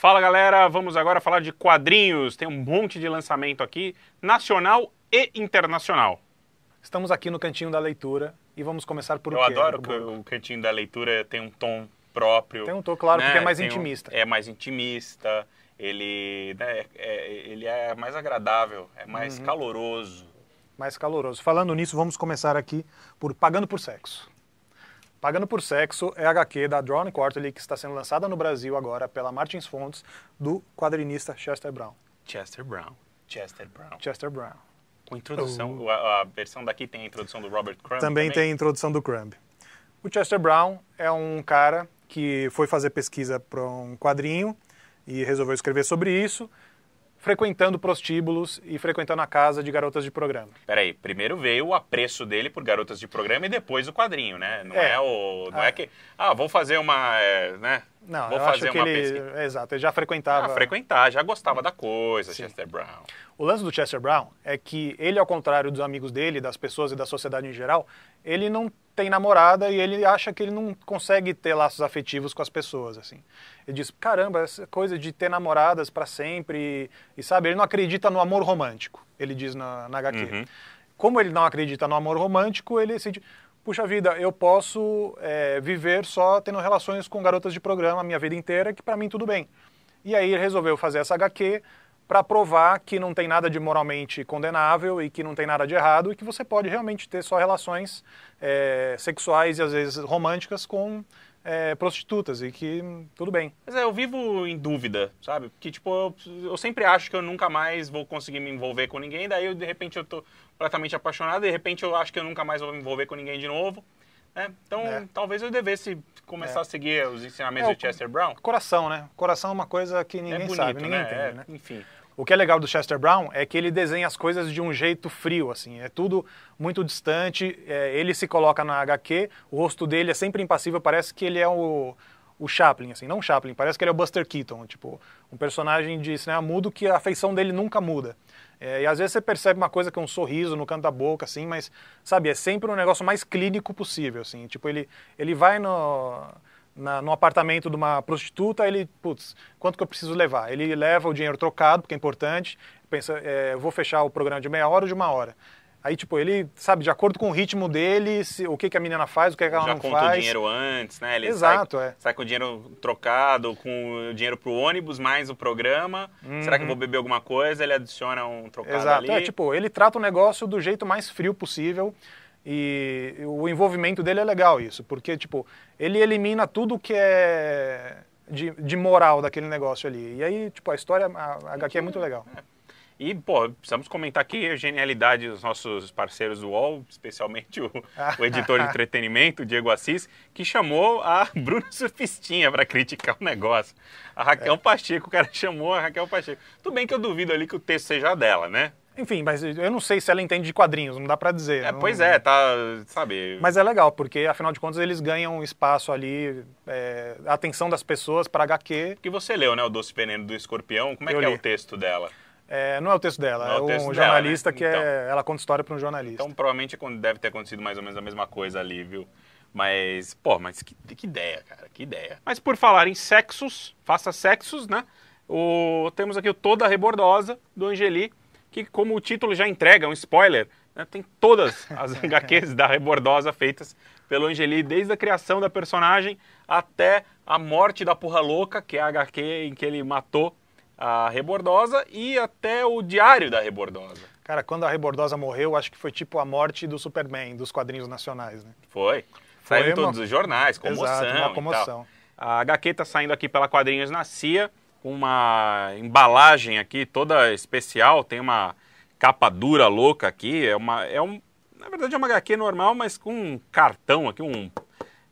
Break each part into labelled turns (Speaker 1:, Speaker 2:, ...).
Speaker 1: Fala galera, vamos agora falar de quadrinhos. Tem um monte de lançamento aqui, nacional e internacional.
Speaker 2: Estamos aqui no Cantinho da Leitura e vamos começar por Eu o quê? Eu adoro que
Speaker 1: o Cantinho da Leitura tem um tom próprio. Tem um tom, claro, né? porque é mais tem intimista. Um, é mais intimista, ele, né, é, é, ele é mais agradável, é mais uhum. caloroso.
Speaker 2: Mais caloroso. Falando nisso, vamos começar aqui por Pagando por Sexo. Pagando por Sexo é a HQ da Drawn Quarterly que está sendo lançada no Brasil agora pela Martins Fontes, do quadrinista Chester Brown.
Speaker 1: Chester Brown. Chester Brown.
Speaker 2: Chester Brown. Com introdução,
Speaker 1: uh. a, a, versão daqui tem a introdução do Robert Crumb. Também, também, tem
Speaker 2: a introdução do Crumb. O Chester Brown é
Speaker 1: um cara
Speaker 2: que foi fazer pesquisa para um quadrinho e resolveu escrever sobre isso frequentando prostíbulos e frequentando a casa de garotas de programa.
Speaker 1: Peraí, primeiro veio o apreço dele por garotas de programa e depois o quadrinho, né? Não é, é o. Não é ah. é que. Ah, vou fazer uma. É, né?
Speaker 2: Não, Vou eu fazer acho que uma ele, pesquisa. Exato, ele já frequentava. Ah,
Speaker 1: frequentar, já gostava da coisa, Sim. Chester Brown.
Speaker 2: O lance do Chester Brown é que ele, ao contrário dos amigos dele, das pessoas e da sociedade em geral, ele não tem namorada e ele acha que ele não consegue ter laços afetivos com as pessoas, assim. Ele diz, caramba, essa coisa de ter namoradas para sempre, e, sabe, ele não acredita no amor romântico, ele diz na, na HQ. Uhum. Como ele não acredita no amor romântico, ele se puxa vida, eu posso é, viver só tendo relações com garotas de programa a minha vida inteira, que para mim tudo bem. E aí ele resolveu fazer essa HQ para provar que não tem nada de moralmente condenável e que não tem nada de errado e que você pode realmente ter só relações é, sexuais e às vezes românticas
Speaker 1: com é, prostitutas e que hum, tudo bem. Mas é, eu vivo em dúvida, sabe? Porque, tipo, eu, eu, sempre acho que eu nunca mais vou conseguir me envolver com ninguém, daí eu, de repente eu tô completamente apaixonado, de repente eu acho que eu nunca mais vou me envolver com ninguém de novo. Né? Então, é. talvez eu devesse começar é. a seguir os ensinamentos é, do Chester Brown.
Speaker 2: Coração, né? Coração é uma coisa que é ninguém bonito, sabe, ninguém né? entende, é, né? Enfim. O que é legal do Chester Brown é que ele desenha as coisas de um jeito frio, assim, é tudo muito distante, é, ele se coloca na HQ, o rosto dele é sempre impassível, parece que ele é o, o Chaplin, assim, não o Chaplin, parece que ele é o Buster Keaton, tipo, um personagem de cinema mudo que a feição dele nunca muda. É, e às vezes você percebe uma coisa que é um sorriso no canto da boca, assim, mas, sabe, é sempre um negócio mais clínico possível, assim, tipo, ele, ele vai no na, no apartamento de uma prostituta, ele, putz, quanto que eu preciso levar? Ele leva o dinheiro trocado, porque é importante, pensa, é, vou fechar o programa de meia hora ou de uma hora. Aí, tipo, ele, sabe, de acordo com o ritmo dele, se, o que, que a menina faz, o que, que ela Já não faz. Já conta o dinheiro
Speaker 1: antes, né? Ele Exato, sai, é. Sai com o dinheiro trocado, com o dinheiro pro ônibus, mais o programa. Uhum. Será que eu vou uhum. beber alguma coisa? Ele adiciona um trocado Exato, é, ali. é,
Speaker 2: tipo, ele trata o negócio do jeito mais frio possível. E o envolvimento dele é legal isso, porque tipo, ele elimina tudo que é de, de moral daquele negócio ali. E aí, tipo, a história, a, a HQ é muito legal.
Speaker 1: E, pô, precisamos comentar aqui a genialidade dos nossos parceiros do UOL, especialmente o, o editor de entretenimento, Diego Assis, que chamou a Bruna Surfistinha para criticar o negócio. A Raquel é. Pacheco, o cara chamou a Raquel Pacheco. Tudo bem que eu duvido ali que o texto seja dela, né?
Speaker 2: Enfim, mas eu não sei se ela entende de quadrinhos, não dá para dizer. É, não... Pois é,
Speaker 1: tá, sabe... Mas
Speaker 2: é legal, porque afinal de contas eles ganham espaço ali, é, a atenção das pessoas para HQ.
Speaker 1: Que você leu, né, o Doce Veneno do Escorpião, como é eu que é li. é o texto dela?
Speaker 2: É, não é o texto dela, não é, o é texto um dela, né? jornalista né? que é- então, é, ela conta história para um
Speaker 1: jornalista. Então provavelmente deve ter acontecido mais ou menos a mesma coisa ali, viu? Mas, pô, mas que, que ideia, cara, que ideia. Mas por falar em sexos, faça sexos, né? O, temos aqui o Toda Rebordosa, do Angeli, que, como o título já entrega, é um spoiler, né, tem todas as HQs da Rebordosa feitas pelo Angeli, desde a criação da personagem até a morte da Porra Louca, que é a HQ em que ele matou a Rebordosa, e até o diário da Rebordosa.
Speaker 2: Cara, quando a Rebordosa morreu, acho que foi tipo a morte do Superman, dos quadrinhos nacionais, né?
Speaker 1: Foi. Saiu em todos os jornais, comoção. Exato, uma comoção. A HQ tá saindo aqui pela Quadrinhos na CIA com uma embalagem aqui toda especial, tem uma capa dura louca aqui, é uma é um na verdade é uma HQ normal, mas com um cartão aqui, um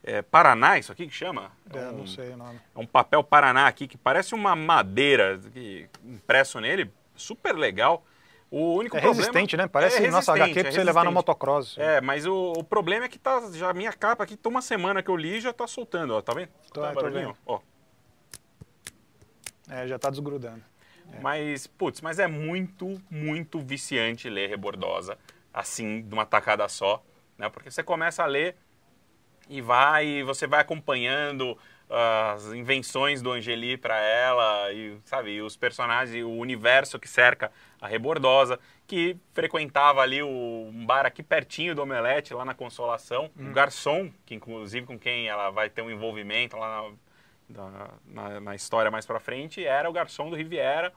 Speaker 1: é, Paraná, isso aqui que chama?
Speaker 2: É, é um, não sei o nome.
Speaker 1: É um papel Paraná aqui que parece uma madeira que, impresso nele, super legal. O único é problema... resistente, né? Parece é nossa HQ é pra você é levar no motocross. É, mas o, o, problema é que tá já minha capa aqui, tem tá uma semana que eu li já tá soltando, ó, tá vendo? Tô, então é tá, barulhinho, ó.
Speaker 2: É, já está desgrudando.
Speaker 1: É. Mas, putz, mas é muito, muito viciante ler Rebordosa, assim, de uma tacada só, né? Porque você começa a ler e vai, você vai acompanhando as invenções do Angeli para ela e sabe os personagens e o universo que cerca a Rebordosa que frequentava ali o, um bar aqui pertinho do Omelete lá na Consolação hum. um garçom que inclusive com quem ela vai ter um envolvimento lá na, da, na, na, história mais pra frente, era o garçom do Riviera,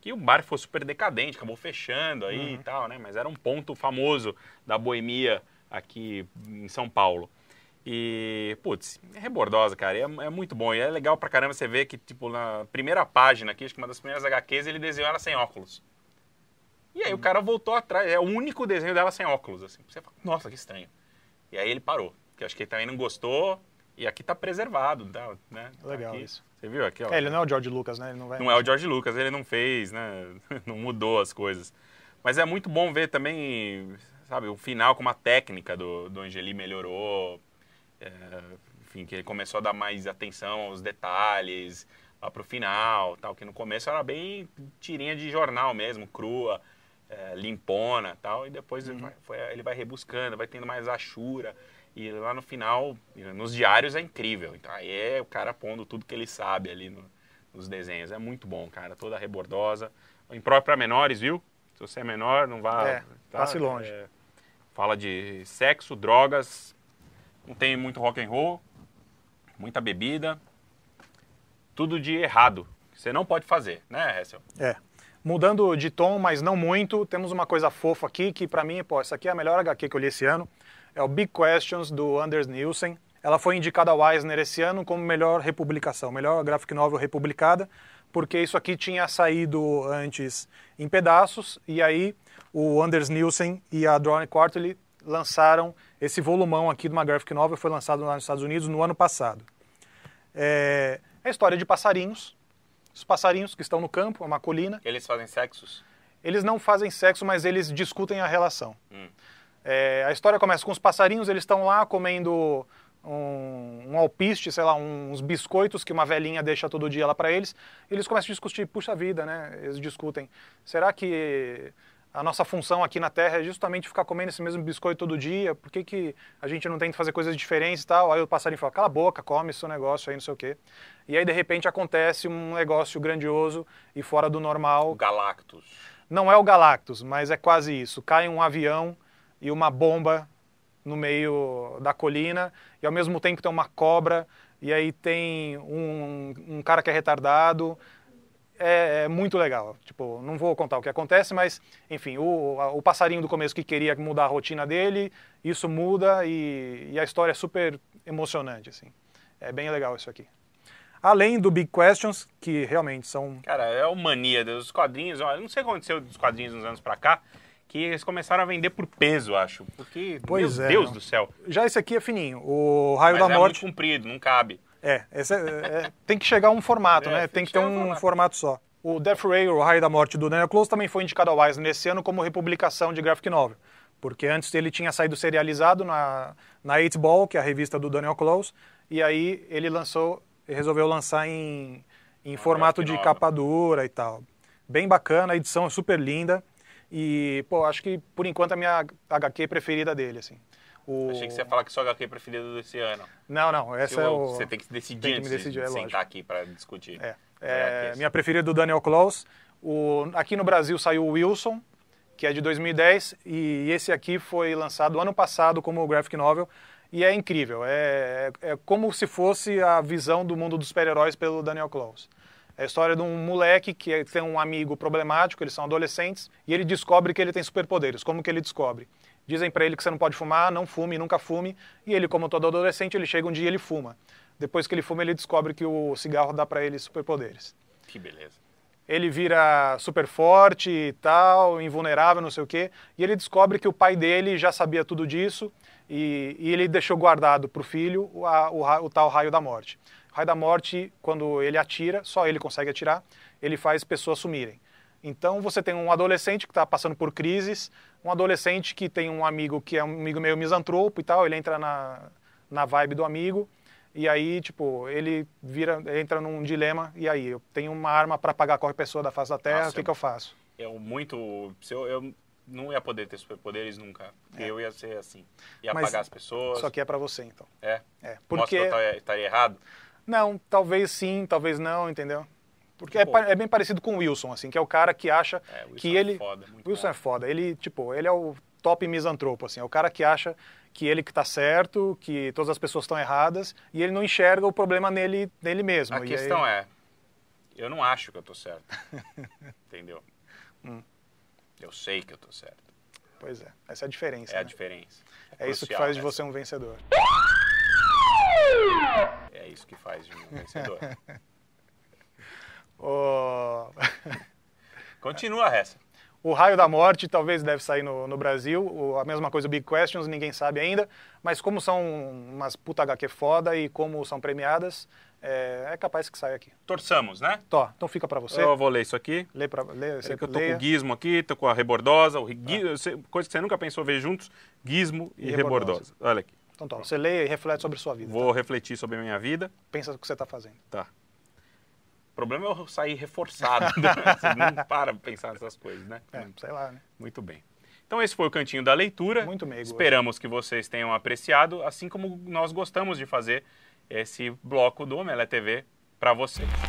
Speaker 1: que o bar foi super decadente, acabou fechando aí uhum. e tal, né? Mas era um ponto famoso da boemia aqui em São Paulo. E, putz, é rebordosa, cara. É, é, muito bom. E é legal pra caramba você ver que, tipo, na primeira página aqui, acho que uma das primeiras HQs, ele desenhou ela sem óculos. E aí o hum. cara voltou atrás. É o único desenho dela sem óculos, assim. Você fala, nossa, que estranho. E aí ele parou. Que acho que ele também não gostou. E aqui está preservado, tá, né? Tá Legal aqui, isso. Você viu aqui, ó. É, ele não
Speaker 2: é o George Lucas, né? Ele não vai... Não é o
Speaker 1: George Lucas, ele não fez, né? não mudou as coisas. Mas é muito bom ver também, sabe, o final com a técnica do, do Angeli melhorou. É, enfim, que ele começou a dar mais atenção aos detalhes, lá pro final, tal. Que no começo era bem tirinha de jornal mesmo, crua. É, limpona tal, e depois uhum. ele, vai, ele vai rebuscando, vai tendo mais achura, e lá no final, nos diários é incrível. Então aí é o cara pondo tudo que ele sabe ali no, nos desenhos. É muito bom, cara. Toda rebordosa. Impróprio para menores, viu? Se você é menor, não vá. É, tá, passe longe. É, fala de sexo, drogas. Não tem muito rock and roll. Muita bebida. Tudo de errado. Você não pode fazer, né, Hessel?
Speaker 2: É. Mudando de tom, mas não muito, temos uma coisa fofa aqui que para mim, pô, essa aqui é a melhor HQ que eu li esse ano é o Big Questions do Anders Nielsen. Ela foi indicada ao Eisner esse ano como melhor republicação, melhor graphic novel republicada, porque isso aqui tinha saído antes em pedaços e aí o Anders Nielsen e a Drone Quarterly lançaram esse volumão aqui de uma graphic novel, foi lançado lá nos Estados Unidos no ano passado. É, é a história de passarinhos, os passarinhos que estão no campo, é uma colina.
Speaker 1: Eles fazem sexos?
Speaker 2: Eles não fazem sexo, mas eles discutem a relação. Hum. É, a história começa com os passarinhos, eles estão lá comendo um, um, alpiste, sei lá, uns biscoitos que uma velhinha deixa todo dia lá para eles, eles começam a discutir, puxa vida, né? Eles discutem. Será que a nossa função aqui na Terra é justamente ficar comendo esse mesmo biscoito todo dia? Por que, que a gente não tem que fazer coisas diferentes e tal? Aí o passarinho fala, cala a boca, come seu negócio aí, não sei o quê. E aí, de repente, acontece um negócio grandioso e fora do normal. O Galactus. Não é o Galactus, mas é quase isso. Cai um avião e uma bomba no meio da colina, e ao mesmo tempo tem uma cobra, e aí tem um, um cara que é retardado. É, é, muito legal. Tipo, não vou contar o que acontece, mas, enfim, o, o passarinho do começo que queria mudar a rotina dele, isso muda e, e a história é super emocionante, assim. É bem legal isso aqui além do Big Questions, que realmente são.
Speaker 1: Cara, é o mania dos quadrinhos. Eu não sei o que aconteceu dos quadrinhos uns anos pra cá, que eles começaram a vender por peso, acho. Porque, pois meu é, Deus não. do céu.
Speaker 2: Já esse aqui é fininho.
Speaker 1: O Raio Mas da é Morte. muito comprido, não cabe.
Speaker 2: É, é, é, é tem que chegar a um formato, é, né? Tem que ter um, um formato só. O Death Ray, o Raio da Morte do Daniel Close, também foi indicado ao Eisner nesse ano como republicação de graphic novel. Porque antes ele tinha saído serializado na, na 8 Ball, que é a revista do Daniel Close, e aí ele lançou, resolveu lançar em, em formato de capa dura e tal. Bem bacana, a edição é super linda. E, pô, acho que por enquanto a minha HQ preferida dele, assim. O... Achei que você
Speaker 1: ia falar que sua HQ preferida é desse ano. Não, não, essa eu, é o... Você tem que decidir tem que me decidir, de é sentar aqui para discutir. É, é, assim.
Speaker 2: minha preferida é do Daniel Klaus. O... Aqui no Brasil saiu o Wilson, que é de 2010, e esse aqui foi lançado ano passado como graphic novel, e é incrível. É, é, é como se fosse a visão do mundo dos super-heróis pelo Daniel Klaus. É a história de um moleque que é, tem um amigo problemático, eles são adolescentes, e ele descobre que ele tem superpoderes. Como que ele descobre? Dizem para ele que você não pode fumar, não fume, nunca fume, e ele, como todo adolescente, ele chega um dia e ele fuma. Depois que ele fuma, ele descobre que o cigarro dá para ele superpoderes. Que beleza. Ele vira super forte e tal, invulnerável, não sei o quê, e ele descobre que o pai dele já sabia tudo disso e, e ele deixou guardado para o filho o, o, o tal raio da morte. Raio da Morte, quando ele atira, só ele consegue atirar, ele faz pessoas sumirem. Então você tem um adolescente que está passando por crises, um adolescente que tem um amigo que é um amigo meio misantropo e tal, ele entra na, na vibe do amigo, e aí, tipo, ele vira, entra num dilema, e aí, eu tenho uma arma para apagar qualquer pessoa da face da Terra, o que, eu, que eu faço?
Speaker 1: Eu muito... Eu, eu não ia poder ter superpoderes nunca, é. eu ia ser assim. Ia Mas, apagar as pessoas... Só que é para você, então. É? É. Porque... Mostra que eu estaria errado?
Speaker 2: Não, talvez sim, talvez não, entendeu? Porque tipo, é, é, bem parecido com o Wilson, assim, que é o cara que acha é, que é ele. É foda, Wilson bom. é foda. Ele, tipo, ele é o top misantropo, assim, é o cara que acha que ele que tá certo, que todas as pessoas estão erradas, e ele não enxerga o problema nele, nele mesmo. A e questão aí... é,
Speaker 1: eu não acho que eu tô certo. Entendeu? Hum. Eu sei que eu tô certo. Pois é,
Speaker 2: essa é a diferença. É né? a
Speaker 1: diferença. É, é isso que faz de
Speaker 2: você um vencedor.
Speaker 1: É isso que faz de um vencedor.
Speaker 2: oh...
Speaker 1: Continua essa.
Speaker 2: O Raio da Morte talvez deve sair no, no Brasil. O, a mesma coisa o Big Questions, ninguém sabe ainda. Mas como são umas puta HQ foda e como são premiadas, é, é capaz que saia aqui. Torçamos, né? Tó, então fica para você. Eu vou
Speaker 1: ler isso aqui. Lê pra, lê, é que eu tô leia. com o Gizmo aqui, tô com a Rebordosa, o, ah. coisa que você nunca pensou ver juntos, Gizmo e, e rebordosa. rebordosa. Olha aqui. Então tá, você lê e reflete sobre a sua vida. Vou tá? refletir sobre a minha vida. Pensa no que você está fazendo. Tá. O problema é eu sair reforçado. Né? você não para pensar nessas coisas, né? É, sei lá, né? Muito bem. Então esse foi o Cantinho da Leitura. Muito meigo. Esperamos hoje. que vocês tenham apreciado, assim como nós gostamos de fazer esse bloco do Omelé TV para vocês.